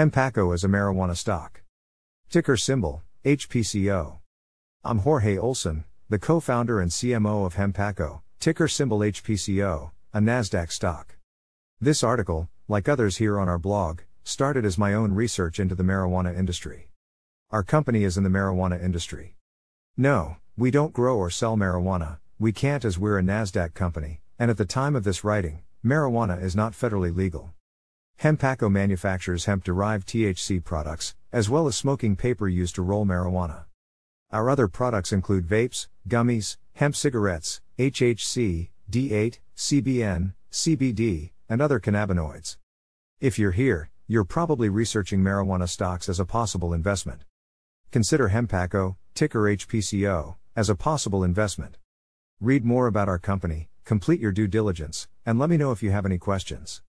Hempaco is a marijuana stock. Ticker symbol, HPCO. I'm Jorge Olson, the co-founder and CMO of Hempaco, ticker symbol HPCO, a NASDAQ stock. This article, like others here on our blog, started as my own research into the marijuana industry. Our company is in the marijuana industry. No, we don't grow or sell marijuana, we can't as we're a NASDAQ company, and at the time of this writing, marijuana is not federally legal. Hempaco manufactures hemp derived THC products, as well as smoking paper used to roll marijuana. Our other products include vapes, gummies, hemp cigarettes, HHC, D8, CBN, CBD, and other cannabinoids. If you're here, you're probably researching marijuana stocks as a possible investment. Consider Hempaco, ticker HPCO, as a possible investment. Read more about our company, complete your due diligence, and let me know if you have any questions.